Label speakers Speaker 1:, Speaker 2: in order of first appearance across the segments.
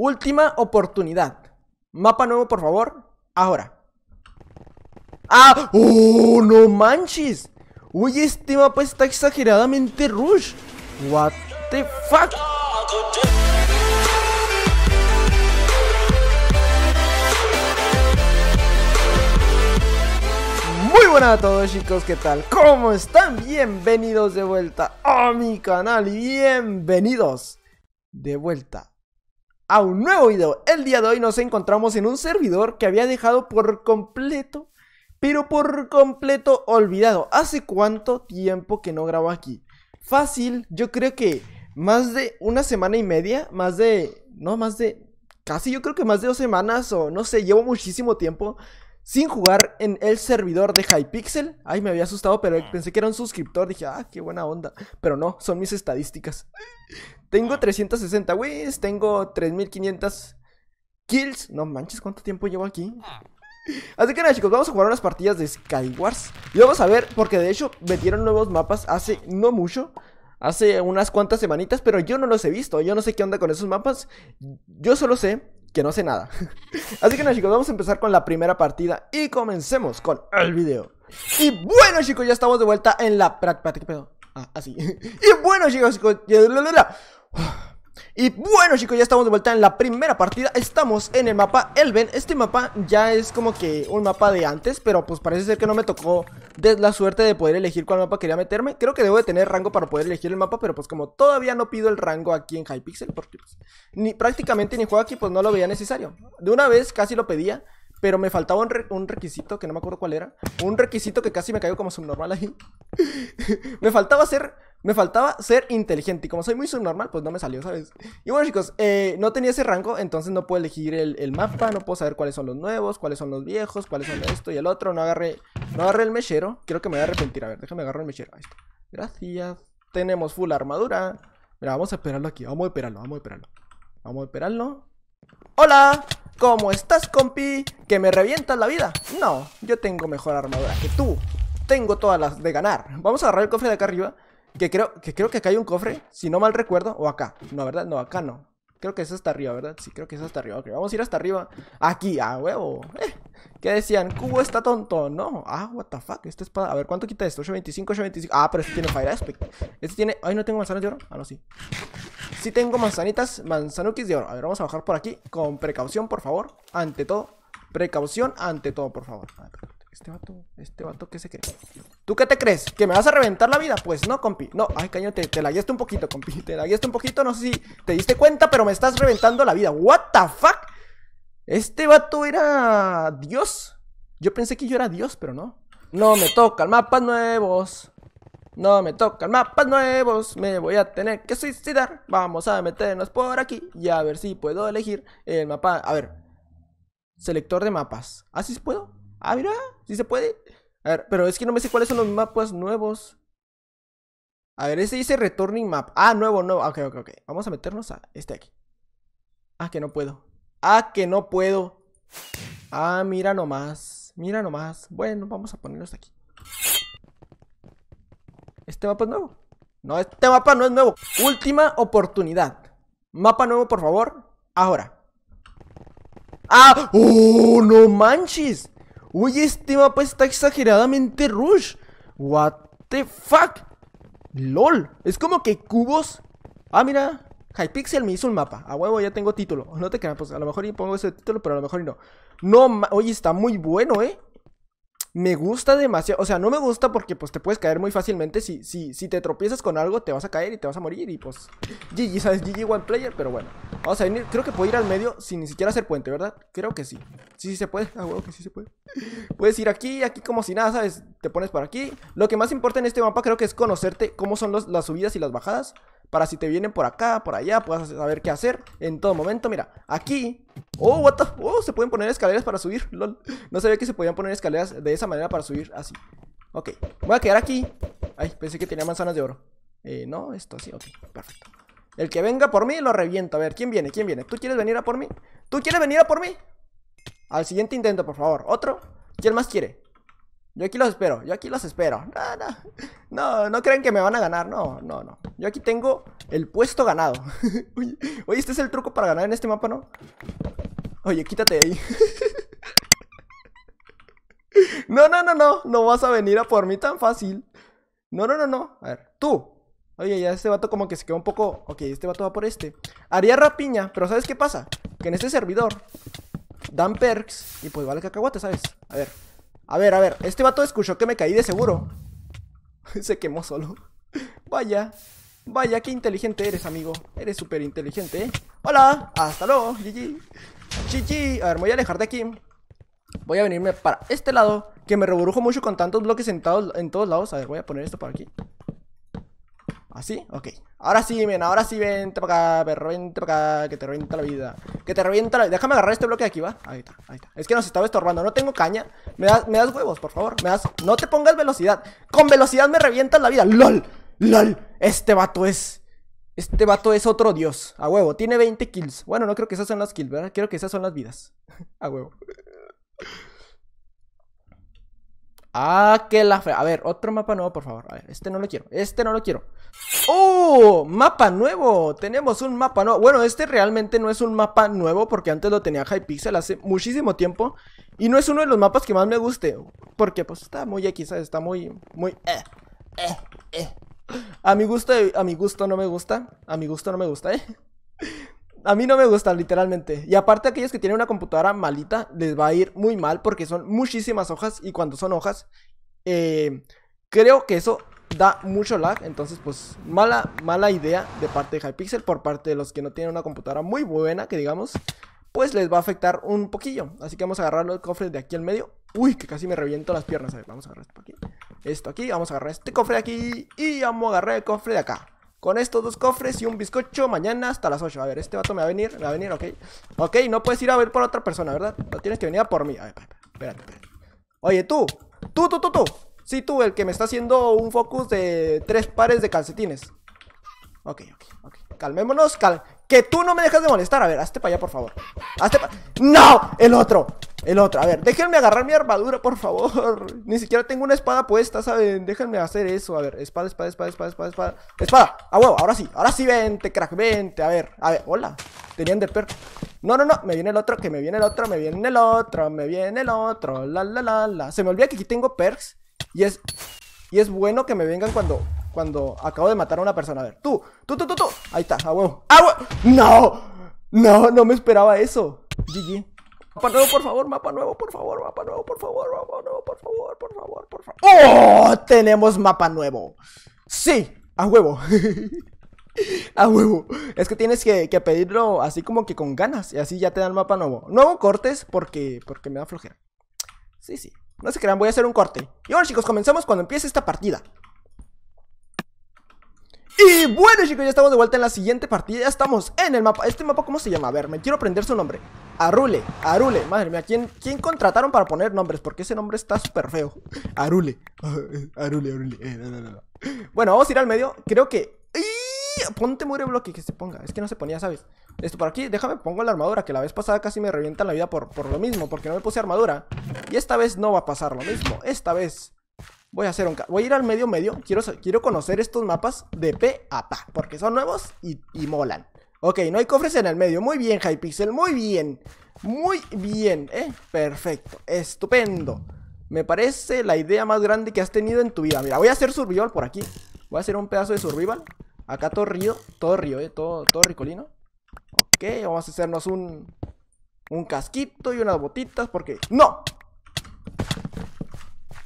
Speaker 1: Última oportunidad. Mapa nuevo, por favor. Ahora. ¡Ah! ¡Oh, no manches! Uy, este mapa está exageradamente rush. What the fuck? Muy buenas a todos chicos, ¿qué tal? ¿Cómo están? Bienvenidos de vuelta a mi canal bienvenidos de vuelta a un nuevo video. El día de hoy nos encontramos en un servidor que había dejado por completo, pero por completo olvidado. ¿Hace cuánto tiempo que no grabo aquí? Fácil, yo creo que más de una semana y media, más de, no, más de, casi yo creo que más de dos semanas o no sé, llevo muchísimo tiempo sin jugar en el servidor de Hypixel. Ay, me había asustado, pero pensé que era un suscriptor. Dije, ah, qué buena onda. Pero no, son mis estadísticas. Tengo 360 ah. wins, tengo 3500 kills. No manches, ¿cuánto tiempo llevo aquí? Ah. Así que nada chicos, vamos a jugar unas partidas de Skywars Y vamos a ver, porque de hecho metieron nuevos mapas hace no mucho Hace unas cuantas semanitas, pero yo no los he visto Yo no sé qué onda con esos mapas Yo solo sé que no sé nada. Así que no chicos, vamos a empezar con la primera partida y comencemos con el video. Y bueno chicos, ya estamos de vuelta en la... práctica. ¿qué pedo? Ah, así. Y bueno chicos, chicos... Y bueno chicos, ya estamos de vuelta en la primera partida Estamos en el mapa Elven Este mapa ya es como que un mapa de antes Pero pues parece ser que no me tocó la suerte de poder elegir cuál mapa quería meterme Creo que debo de tener rango para poder elegir el mapa Pero pues como todavía no pido el rango aquí en Hypixel Porque pues, ni, prácticamente ni juego aquí pues no lo veía necesario De una vez casi lo pedía pero me faltaba un, requisito que no me acuerdo cuál era. Un requisito que casi me cayó como subnormal ahí. me faltaba hacer me faltaba ser inteligente. Y como soy muy subnormal, pues no me salió, ¿sabes? Y bueno, chicos, eh, no tenía ese rango, entonces no puedo elegir el, mapa. No puedo saber cuáles son los nuevos, cuáles son los viejos, cuáles son esto y el otro. No agarré, no agarré el mechero. Creo que me voy a arrepentir. A ver, déjame agarrar el mechero. Ahí está. Gracias. Tenemos full armadura. Mira, vamos a esperarlo aquí. Vamos a esperarlo, vamos a esperarlo. Vamos a esperarlo. ¡Hola! ¿Cómo estás, compi? ¿Que me revientas la vida? No, yo tengo mejor armadura que tú. Tengo todas las de ganar. Vamos a agarrar el cofre de acá arriba. Que creo, que creo que acá hay un cofre, si no mal recuerdo. O acá. No, ¿verdad? No, acá no. Creo que es hasta arriba, ¿verdad? Sí, creo que es hasta arriba. Ok, vamos a ir hasta arriba. Aquí, a ah, huevo. Eh, ¿Qué decían? Cubo está tonto. No. Ah, what the fuck. Esta espada. A ver, ¿cuánto quita esto? 825, 825. Ah, pero este tiene Fire Aspect. Este tiene. Ay, no tengo manzanas de oro. Ah, no, sí. Sí tengo manzanitas, manzanukis de oro. A ver, vamos a bajar por aquí. Con precaución, por favor. Ante todo. Precaución ante todo, por favor. A ver. Este vato, este vato, ¿qué se cree? ¿Tú qué te crees? ¿Que me vas a reventar la vida? Pues no, compi. No, ay, caño, te, la guiaste un poquito, compi. Te la guiaste un poquito, no sé si te diste cuenta, pero me estás reventando la vida. ¿What the fuck? Este vato era Dios. Yo pensé que yo era Dios, pero no. No me tocan mapas nuevos. No me tocan mapas nuevos. Me voy a tener que suicidar. Vamos a meternos por aquí y a ver si puedo elegir el mapa. A ver. Selector de mapas. ¿Así puedo? Ah, mira, sí se puede. A ver, pero es que no me sé cuáles son los mapas nuevos. A ver, ese dice Returning Map. Ah, nuevo, nuevo. Ok, ok, ok. Vamos a meternos a este aquí. Ah, que no puedo. Ah, que no puedo. Ah, mira nomás. Mira nomás. Bueno, vamos a ponernos aquí. ¿Este mapa es nuevo? No, este mapa no es nuevo. Última oportunidad. Mapa nuevo, por favor. Ahora. ¡Ah! ¡Oh, no manches! Oye, este mapa está exageradamente rush. What the fuck. LOL. Es como que cubos. Ah, mira. Hypixel me hizo un mapa. A huevo, ya tengo título. No te creas, pues a lo mejor y pongo ese título, pero a lo mejor y no. No, oye, está muy bueno, ¿eh? me gusta demasiado. O sea, no me gusta porque pues te puedes caer muy fácilmente. Si, si, si te tropiezas con algo, te vas a caer y te vas a morir. Y pues, GG, ¿sabes? GG one player, pero bueno. Vamos a venir. Creo que puedo ir al medio sin ni siquiera hacer puente, ¿verdad? Creo que sí. Sí, sí se puede. Ah, huevo que sí se puede. Puedes ir aquí, aquí como si nada, ¿sabes? Te pones por aquí. Lo que más importa en este mapa creo que es conocerte cómo son las subidas y las bajadas. Para si te vienen por acá, por allá, puedas saber qué hacer en todo momento. Mira, aquí. Oh, what the... Oh, se pueden poner escaleras para subir. No sabía que se podían poner escaleras de esa manera para subir así. Ok, voy a quedar aquí. Ay, pensé que tenía manzanas de oro. Eh, no, esto así, ok, perfecto. El que venga por mí lo reviento. A ver, ¿quién viene? ¿Quién viene? ¿Tú quieres venir a por mí? ¿Tú quieres venir a por mí? Al siguiente intento, por favor. ¿Otro? ¿Quién más quiere? Yo aquí los espero, yo aquí los espero. No, no, no, que me van a ganar, no, no, no. Yo aquí tengo el puesto ganado. oye, este es el truco para ganar en este mapa, ¿no? Oye, quítate ahí. no, no, no, no, no vas a venir a por mí tan fácil. No, no, no, no. A ver, tú. Oye, ya este vato como que se quedó un poco... Ok, este vato va por este. Haría rapiña, pero ¿sabes qué pasa? Que en este servidor dan perks y pues vale cacahuate, ¿sabes? A ver, a ver, a ver, este vato escuchó que me caí de seguro. Se quemó solo. Vaya, vaya, qué inteligente eres, amigo. Eres súper inteligente, ¿eh? ¡Hola! ¡Hasta luego! GG. GG. A ver, me voy a alejar de aquí. Voy a venirme para este lado, que me reburujo mucho con tantos bloques sentados en todos lados. A ver, voy a poner esto para aquí. ¿Así? Ok. Ahora sí, men, ahora sí, vente para acá, perro, vente para acá, que te revienta la vida. Que te revienta la vida. Déjame agarrar este bloque de aquí, ¿va? Ahí está, ahí está. Es que nos estaba estorbando, no tengo caña. Me, das, huevos, por favor. Me das. No te pongas velocidad. Con velocidad me revientas la vida. ¡Lol! ¡Lol! Este vato es. Este vato es otro dios. A huevo, tiene 20 kills. Bueno, no creo que esas sean las kills, ¿verdad? Creo que esas son las vidas. A huevo. Ah, que la fe. A ver, otro mapa nuevo, por favor. A ver, este no lo quiero. Este no lo quiero. ¡Oh! ¡Mapa nuevo! Tenemos un mapa nuevo. Bueno, este realmente no es un mapa nuevo porque antes lo tenía Hypixel hace muchísimo tiempo. Y no es uno de los mapas que más me guste. Porque pues está muy X, ¿sabes? Está muy... Muy... Eh, eh, eh. A mi gusto, a mi gusto no me gusta. A mi gusto no me gusta, ¿eh? A mí no me gustan literalmente. Y aparte, aquellos que tienen una computadora malita, les va a ir muy mal porque son muchísimas hojas y cuando son hojas, eh, creo que eso da mucho lag. Entonces, pues, mala, mala idea de parte de Hypixel, por parte de los que no tienen una computadora muy buena, que digamos, pues les va a afectar un poquillo. Así que vamos a agarrar los cofres de aquí al medio. Uy, que casi me reviento las piernas. A ver, vamos a agarrar esto aquí. Esto aquí, vamos a agarrar este cofre aquí y vamos a agarrar el cofre de acá. Con estos dos cofres y un bizcocho mañana hasta las 8. A ver, este vato me va a venir, me va a venir, ok. Ok, no puedes ir a ver por otra persona, ¿verdad? No tienes que venir a por mí. A ver, espérate, espérate. Oye, tú, tú, tú, tú, tú. Sí, tú, el que me está haciendo un focus de tres pares de calcetines. Ok, ok, ok. Calmémonos, cal... Que tú no me dejas de molestar. A ver, hazte para allá, por favor. Hazte para... ¡No! El otro. El otro, a ver, déjenme agarrar mi armadura, por favor. Ni siquiera tengo una espada puesta, ¿saben? Déjenme hacer eso. A ver, espada, espada, espada, espada, espada, espada. Espada, a huevo, ahora sí, ahora sí, vente, crack, vente. A ver, a ver, hola. Tenían de perro. No, no, no, me viene el otro, que me viene el otro, me viene el otro, me viene el otro. La, la, la, la. Se me olvida que aquí tengo perks. Y es, y es bueno que me vengan cuando cuando acabo de matar a una persona. A ver, tú, tú, tú, tú, tú. Ahí está, a huevo. ¡A huevo! ¡No! No, no me esperaba eso. GG. Mapa nuevo, por favor, mapa nuevo, por favor, mapa nuevo, por favor, mapa nuevo, por favor, por favor, por favor. ¡Oh! Tenemos mapa nuevo. Sí, a huevo. a huevo. Es que tienes que, pedirlo así como que con ganas. Y así ya te dan mapa nuevo. No cortes porque, porque me da flojera. Sí, sí. No se crean, voy a hacer un corte. Y ahora chicos, comenzamos cuando empiece esta partida. Y bueno chicos, ya estamos de vuelta en la siguiente partida Ya estamos en el mapa, este mapa ¿cómo se llama? A ver, me quiero aprender su nombre Arule, Arule, madre mía, ¿quién, quién contrataron para poner nombres? Porque ese nombre está súper feo Arule, Arule, Arule eh, Bueno, vamos a ir al medio, creo que... ¡Y Ponte muere bloque que se ponga, es que no se ponía, ¿sabes? Esto por aquí, déjame pongo la armadura Que la vez pasada casi me revienta la vida por, por lo mismo Porque no me puse armadura Y esta vez no va a pasar lo mismo, esta vez Voy a hacer un... Voy a ir al medio medio. Quiero, quiero conocer estos mapas de P a P. Porque son nuevos y, molan. Ok, no hay cofres en el medio. Muy bien, Hypixel. Muy bien. Muy bien, ¿eh? Perfecto. Estupendo. Me parece la idea más grande que has tenido en tu vida. Mira, voy a hacer survival por aquí. Voy a hacer un pedazo de survival. Acá todo río. Todo río, ¿eh? Todo, todo ricolino. Ok, vamos a hacernos un... Un casquito y unas botitas porque... ¡No!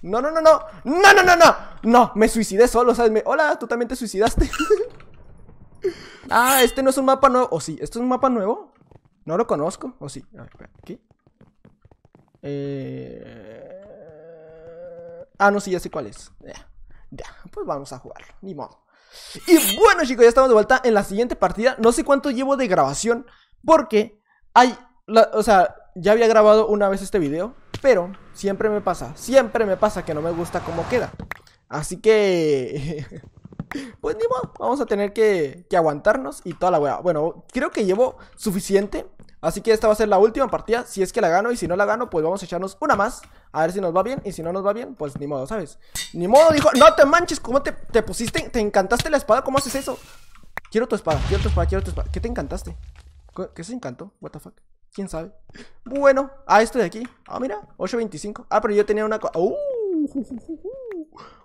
Speaker 1: No, no, no, no. No, no, no, no. No, me suicidé solo, ¿sabes? Hola, tú también te suicidaste. ah, este no es un mapa nuevo. O sí, ¿esto es un mapa nuevo? No lo conozco. O sí. aquí. Eh, ah, no, sí, ya sé cuál es. Ya, ya, pues vamos a jugarlo. Ni modo. Y bueno, chicos, ya estamos de vuelta en la siguiente partida. No sé cuánto llevo de grabación. Porque hay. o sea, ya había grabado una vez este video. Pero siempre me pasa, siempre me pasa que no me gusta cómo queda. Así que... Pues ni modo, vamos a tener que, aguantarnos y toda la weá. Bueno, creo que llevo suficiente. Así que esta va a ser la última partida. Si es que la gano y si no la gano, pues vamos a echarnos una más. A ver si nos va bien. Y si no nos va bien, pues ni modo, ¿sabes? Ni modo, dijo. No te manches, ¿cómo te, te pusiste? ¿Te encantaste la espada? ¿Cómo haces eso? Quiero tu espada, quiero tu espada, quiero tu espada. ¿Qué te encantaste? ¿Qué se encantó? ¿What the fuck? ¿Quién sabe? Bueno, a ah, esto de aquí. Ah, mira, 8.25. Ah, pero yo tenía una... ¡Uh!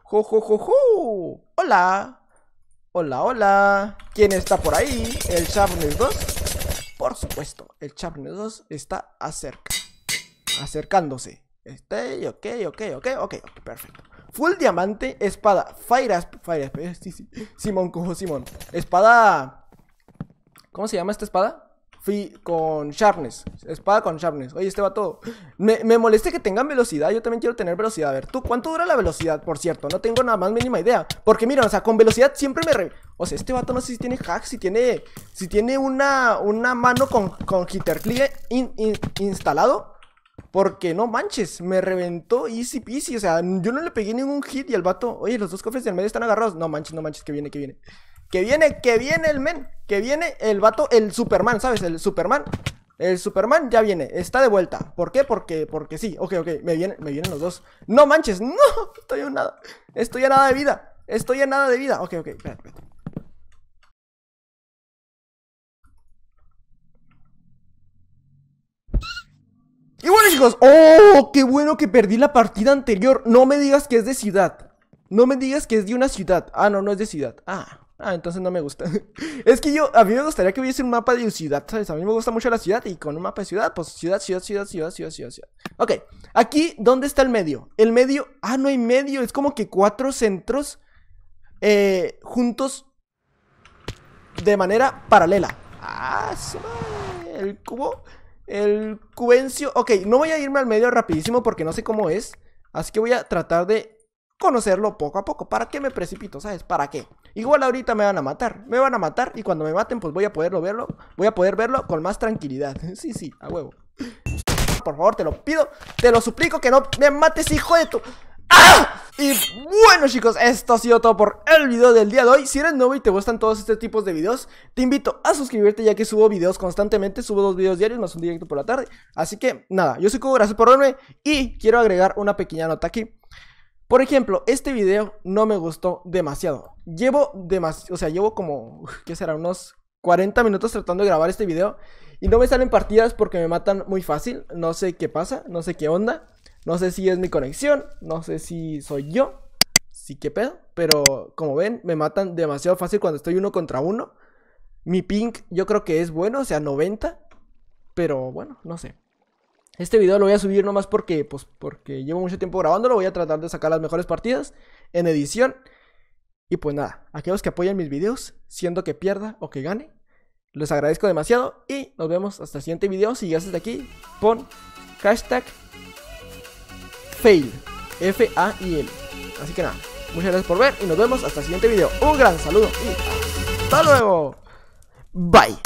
Speaker 1: ¡Jo, jo, jo, Hola, hola. ¿Quién está por ahí? ¿El charnel 2? Por supuesto, el Charnes 2 está acerca. Acercándose. Este, ok, ok, ok, ok, ok, perfecto. Full diamante, espada, fire fire eh, sí, sí. Simón, cojo, Simón. Espada... ¿Cómo se llama esta espada? Fui con sharpness. Espada con sharpness. Oye, este vato, Me, me molesta que tengan velocidad. Yo también quiero tener velocidad. A ver, ¿tú cuánto dura la velocidad? Por cierto, no tengo nada más mínima idea. Porque mira, o sea, con velocidad siempre me... Re... O sea, este vato no sé si tiene hacks si tiene... Si tiene una, una mano con, con instalado. Porque no manches, me reventó easy peasy. O sea, yo no le pegué ningún hit y al vato... Oye, los dos cofres del medio están agarrados. No manches, no manches, que viene, que viene. Que viene, que viene el men. Que viene el vato, el Superman, ¿sabes? El Superman. El Superman ya viene, está de vuelta. ¿Por qué? Porque, porque sí. Ok, ok, me vienen, me vienen los dos. No manches, no, estoy en nada. Estoy a nada de vida. Estoy en nada de vida. Ok, ok, espérate, espera. Y bueno chicos, ¡oh! ¡Qué bueno que perdí la partida anterior! No me digas que es de ciudad. No me digas que es de una ciudad. Ah, no, no es de ciudad. Ah. Ah, entonces no me gusta. es que yo, a mí me gustaría que hubiese un mapa de ciudad, A mí me gusta mucho la ciudad y con un mapa de ciudad, pues ciudad, ciudad, ciudad, ciudad, ciudad, ciudad. ciudad. Ok, aquí, ¿dónde está el medio? El medio, ah, no hay medio, es como que cuatro centros eh, juntos de manera paralela. Ah, el cubo, el cubencio. Ok, no voy a irme al medio rapidísimo porque no sé cómo es. Así que voy a tratar de conocerlo poco a poco. ¿Para qué me precipito? ¿Sabes? ¿Para qué? Igual ahorita me van a matar. Me van a matar y cuando me maten, pues voy a poderlo verlo. Voy a poder verlo con más tranquilidad. Sí, sí, a huevo. Por favor, te lo pido, te lo suplico que no me mates, hijo de tu. ¡Ah! Y bueno chicos, esto ha sido todo por el video del día de hoy Si eres nuevo y te gustan todos este tipos de videos Te invito a suscribirte ya que subo videos constantemente Subo dos videos diarios más un directo por la tarde Así que nada, yo soy Cubo, gracias por verme Y quiero agregar una pequeña nota aquí por ejemplo, este video no me gustó demasiado. Llevo demasiado, o sea, llevo como, ¿qué será? Unos 40 minutos tratando de grabar este video y no me salen partidas porque me matan muy fácil. No sé qué pasa, no sé qué onda. No sé si es mi conexión, no sé si soy yo, sí qué pedo. Pero como ven, me matan demasiado fácil cuando estoy uno contra uno. Mi ping yo creo que es bueno, o sea, 90. Pero bueno, no sé. Este video lo voy a subir nomás porque, pues, porque llevo mucho tiempo grabándolo. Voy a tratar de sacar las mejores partidas en edición. Y pues nada, aquellos que apoyan mis videos, siendo que pierda o que gane, les agradezco demasiado. Y nos vemos hasta el siguiente video. Si llegas hasta aquí, pon hashtag fail. F-A-I-L. Así que nada, muchas gracias por ver y nos vemos hasta el siguiente video. Un gran saludo y hasta luego. Bye.